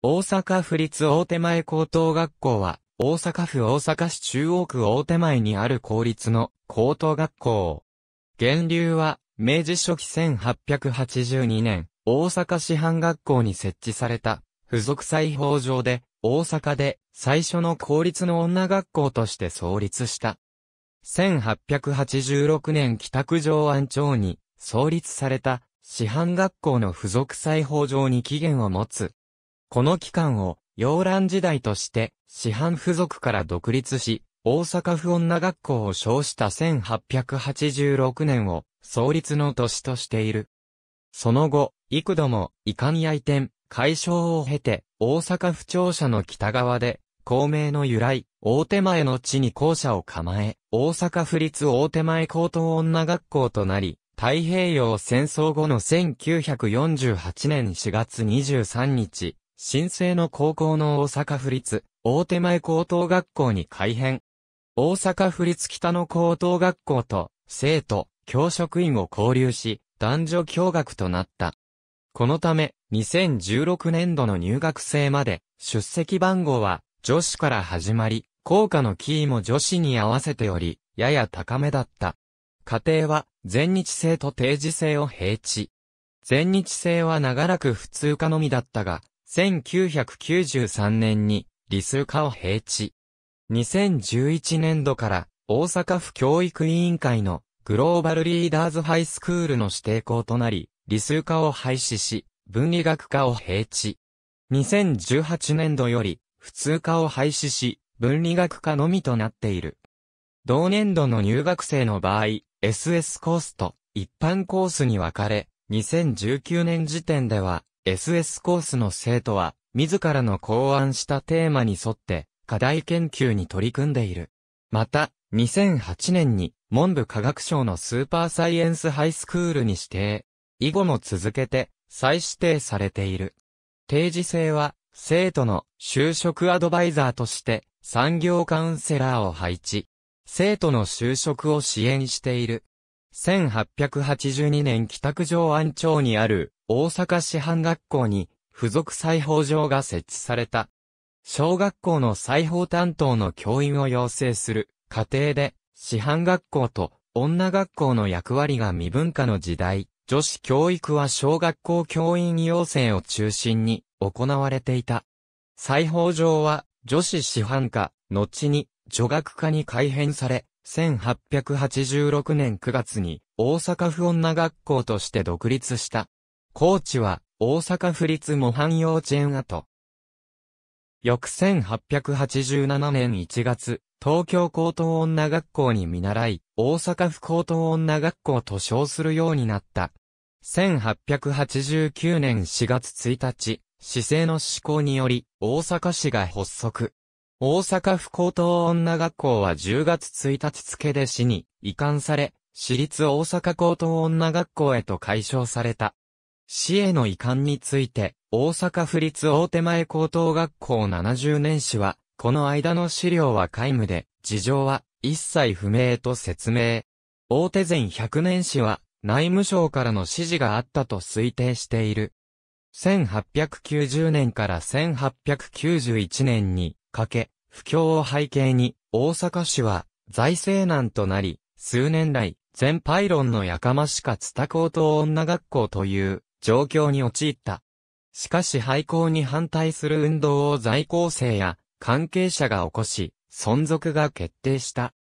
大阪府立大手前高等学校は、大阪府大阪市中央区大手前にある公立の高等学校。源流は、明治初期1882年、大阪市販学校に設置された、付属裁縫場で、大阪で最初の公立の女学校として創立した。1886年北区上安町に創立された市販学校の付属裁縫場に起源を持つこの期間を、洋蘭時代として、師範付属から独立し、大阪府女学校を称した1886年を、創立の年としている。その後、幾度も、遺憾や移転、解消を経て、大阪府庁舎の北側で、公明の由来、大手前の地に校舎を構え、大阪府立大手前高等女学校となり、太平洋戦争後の1948年4月23日、新生の高校の大阪府立、大手前高等学校に改編。大阪府立北の高等学校と、生徒、教職員を交流し、男女共学となった。このため、2016年度の入学生まで、出席番号は、女子から始まり、校歌のキーも女子に合わせており、やや高めだった。家庭は、全日制と定時制を併置。全日制は長らく普通科のみだったが、1993年に理数科を閉地。2011年度から大阪府教育委員会のグローバルリーダーズハイスクールの指定校となり、理数科を廃止し、分理学科を閉地。2018年度より普通科を廃止し、分理学科のみとなっている。同年度の入学生の場合、SS コースと一般コースに分かれ、2019年時点では SS コースの生徒は、自らの考案したテーマに沿って、課題研究に取り組んでいる。また、2008年に、文部科学省のスーパーサイエンスハイスクールに指定。以後も続けて、再指定されている。定時制は、生徒の就職アドバイザーとして、産業カウンセラーを配置。生徒の就職を支援している。1882年北区上安町にある大阪市販学校に付属裁縫場が設置された。小学校の裁縫担当の教員を養成する過程で、市販学校と女学校の役割が未分化の時代、女子教育は小学校教員養成を中心に行われていた。裁縫場は女子師範科、後に女学科に改編され、1886年9月に大阪府女学校として独立した。高知は、大阪府立模範幼稚園跡。翌1887年1月、東京高等女学校に見習い、大阪府高等女学校と称するようになった。1889年4月1日、市政の施行により、大阪市が発足。大阪府高等女学校は10月1日付で市に移管され、市立大阪高等女学校へと解消された。市への遺憾について、大阪府立大手前高等学校70年史は、この間の資料は皆無で、事情は一切不明と説明。大手前100年史は、内務省からの指示があったと推定している。1890年から1891年にかけ、不況を背景に、大阪市は財政難となり、数年来、全パイロンのやかましか津田高等女学校という状況に陥った。しかし廃校に反対する運動を在校生や関係者が起こし、存続が決定した。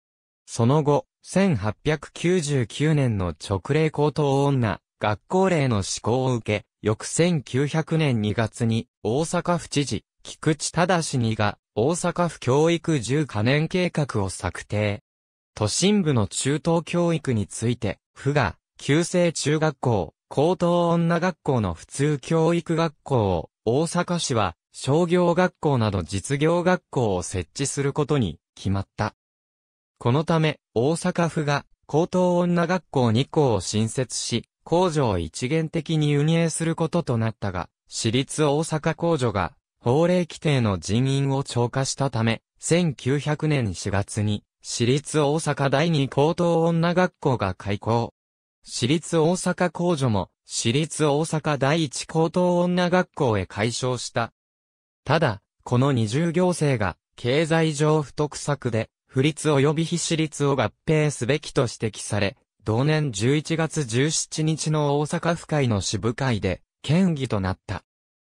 その後、1899年の直令高等女、学校令の施行を受け、翌1900年2月に大阪府知事、菊池忠にが大阪府教育10可年計画を策定。都心部の中等教育について、府が、旧制中学校、高等女学校の普通教育学校を、大阪市は商業学校など実業学校を設置することに決まった。このため、大阪府が高等女学校2校を新設し、工場を一元的に運営することとなったが、私立大阪工場が法令規定の人員を超過したため、1900年4月に私立大阪第2高等女学校が開校。私立大阪公女も、私立大阪第一高等女学校へ改称した。ただ、この二重行政が、経済上不得策で、不立及び非私立を合併すべきと指摘され、同年11月17日の大阪府会の支部会で、県議となった。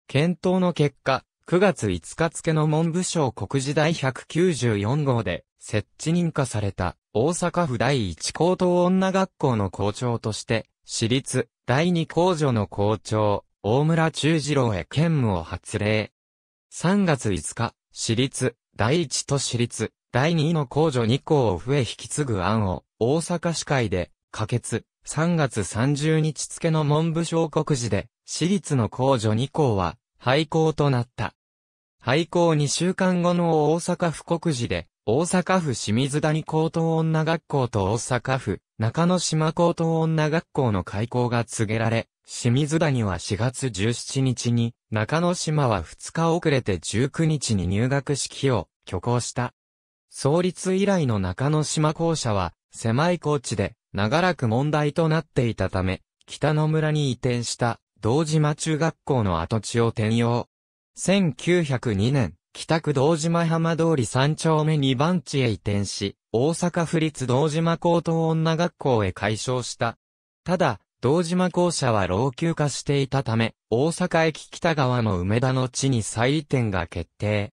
検討の結果、9月5日付の文部省告示第194号で、設置認可された。大阪府第一高等女学校の校長として、私立第二校女の校長、大村中次郎へ兼務を発令。3月5日、私立第一と私立第二の校女2校を増え引き継ぐ案を大阪市会で可決。3月30日付の文部省告示で、私立の公女2校は、廃校となった。廃校2週間後の大阪府告示で、大阪府清水谷高等女学校と大阪府中野島高等女学校の開校が告げられ、清水谷は4月17日に、中野島は2日遅れて19日に入学式を挙行した。創立以来の中野島校舎は、狭い高地で、長らく問題となっていたため、北野村に移転した、道島中学校の跡地を転用。1902年、北区道島浜通り3丁目2番地へ移転し、大阪府立道島高等女学校へ改称した。ただ、道島校舎は老朽化していたため、大阪駅北側の梅田の地に再移転が決定。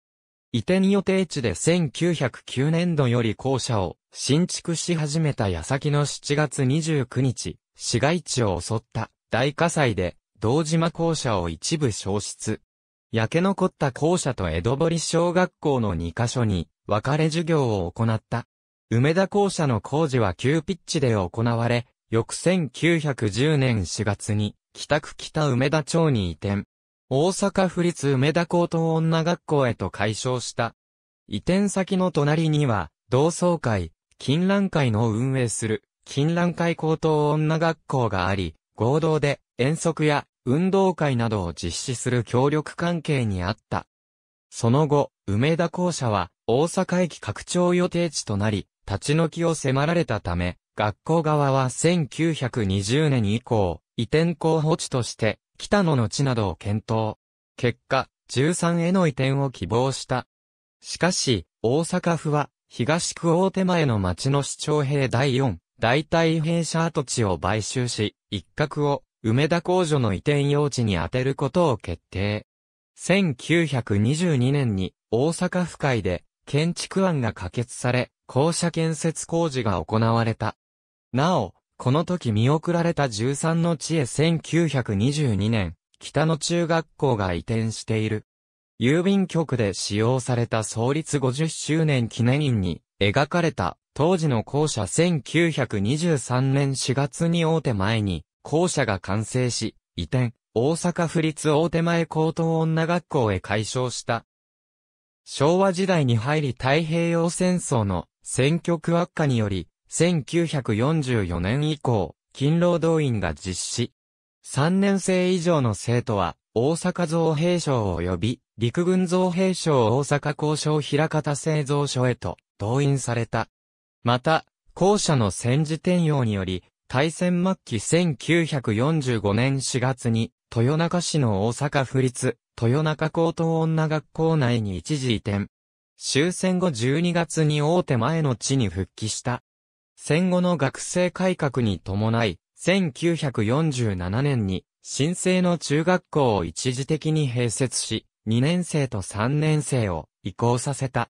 移転予定地で1909年度より校舎を新築し始めた矢先の7月29日、市街地を襲った大火災で、道島校舎を一部消失。焼け残った校舎と江戸堀小学校の2カ所に、分かれ授業を行った。梅田校舎の工事は急ピッチで行われ、翌1910年4月に、北区北梅田町に移転。大阪府立梅田高等女学校へと改称した。移転先の隣には、同窓会、金蘭会の運営する、金蘭会高等女学校があり、合同で、遠足や運動会などを実施する協力関係にあった。その後、梅田校舎は大阪駅拡張予定地となり、立ち退きを迫られたため、学校側は1920年以降、移転候補地として、北野の地などを検討。結果、13への移転を希望した。しかし、大阪府は、東区大手前の町の市長兵第4、大隊兵舎跡地を買収し、一角を梅田工場の移転用地に充てることを決定。1922年に大阪府会で建築案が可決され、校舎建設工事が行われた。なお、この時見送られた13の地へ1922年、北の中学校が移転している。郵便局で使用された創立50周年記念院に描かれた当時の校舎1923年4月に大手前に校舎が完成し、移転、大阪府立大手前高等女学校へ改称した。昭和時代に入り太平洋戦争の戦局悪化により、1944年以降、勤労動員が実施。3年生以上の生徒は、大阪造兵省及び、陸軍造兵省大阪交渉平方製造所へと、動員された。また、校舎の戦時転用により、大戦末期1945年4月に、豊中市の大阪府立、豊中高等女学校内に一時移転。終戦後12月に大手前の地に復帰した。戦後の学生改革に伴い、1947年に、新生の中学校を一時的に併設し、2年生と3年生を移行させた。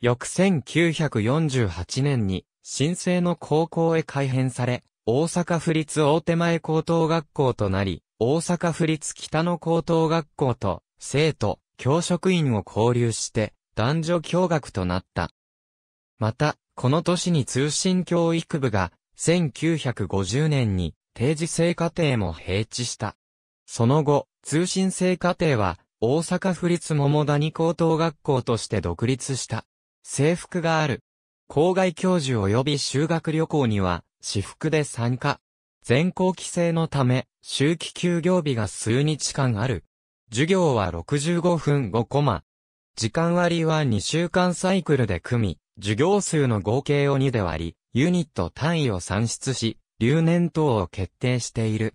翌1948年に、新生の高校へ改編され、大阪府立大手前高等学校となり、大阪府立北野高等学校と、生徒、教職員を交流して、男女共学となった。また、この年に通信教育部が、1950年に、定時制課程も閉置した。その後、通信制課程は、大阪府立桃谷高等学校として独立した。制服がある。校外教授及び修学旅行には、私服で参加。全校規制のため、周期休業日が数日間ある。授業は65分5コマ。時間割は2週間サイクルで組み、授業数の合計を2で割り、ユニット単位を算出し、留年等を決定している。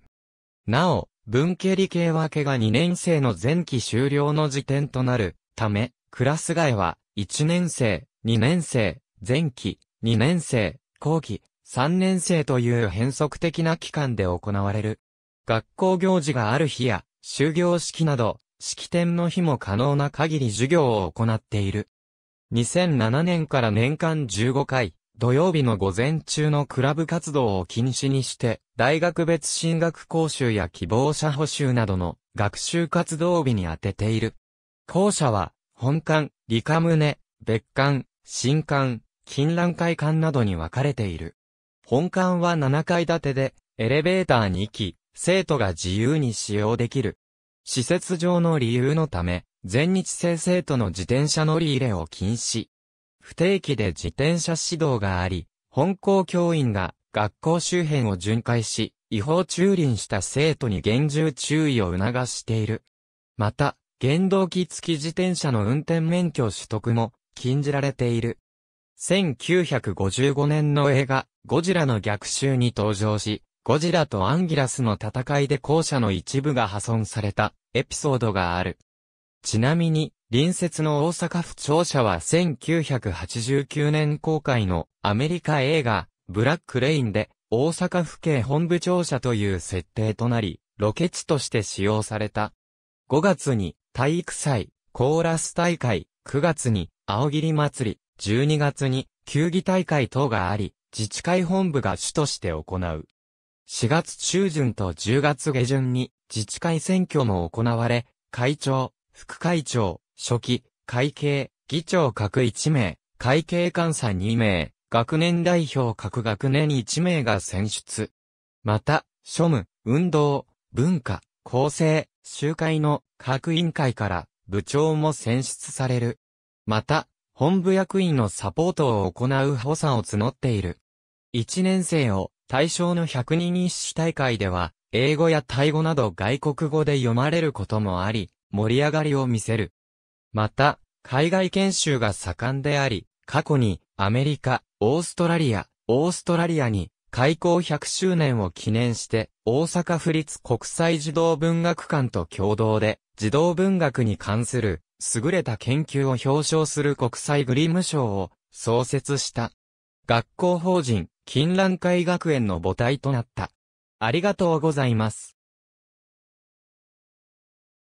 なお、文系理系分けが2年生の前期終了の時点となるため、クラス外は1年生、2年生、前期、2年生、後期、3年生という変則的な期間で行われる。学校行事がある日や、終業式など、式典の日も可能な限り授業を行っている。2007年から年間15回、土曜日の午前中のクラブ活動を禁止にして、大学別進学講習や希望者補習などの学習活動日に当てている。校舎は、本館、理科棟、別館、新館、金蘭会館などに分かれている。本館は7階建てで、エレベーター2機、生徒が自由に使用できる。施設上の理由のため、全日制生徒の自転車乗り入れを禁止。不定期で自転車指導があり、本校教員が学校周辺を巡回し、違法駐輪した生徒に厳重注意を促している。また、原動機付き自転車の運転免許取得も禁じられている。1955年の映画、ゴジラの逆襲に登場し、ゴジラとアンギラスの戦いで校舎の一部が破損されたエピソードがある。ちなみに、隣接の大阪府庁舎は1989年公開のアメリカ映画、ブラックレインで大阪府警本部庁舎という設定となり、ロケ地として使用された。5月に体育祭、コーラス大会、9月に青霧祭り、12月に球技大会等があり、自治会本部が主として行う。4月中旬と10月下旬に自治会選挙も行われ、会長、副会長、初期、会計、議長各1名、会計監査2名、学年代表各学年1名が選出。また、庶務、運動、文化、構成、集会の各委員会から部長も選出される。また、本部役員のサポートを行う補佐を募っている。1年生を対象の100人一首大会では、英語やタイ語など外国語で読まれることもあり、盛り上がりを見せる。また、海外研修が盛んであり、過去にアメリカ、オーストラリア、オーストラリアに開校100周年を記念して、大阪府立国際児童文学館と共同で、児童文学に関する優れた研究を表彰する国際グリム賞を創設した。学校法人、金蘭会学園の母体となった。ありがとうございます。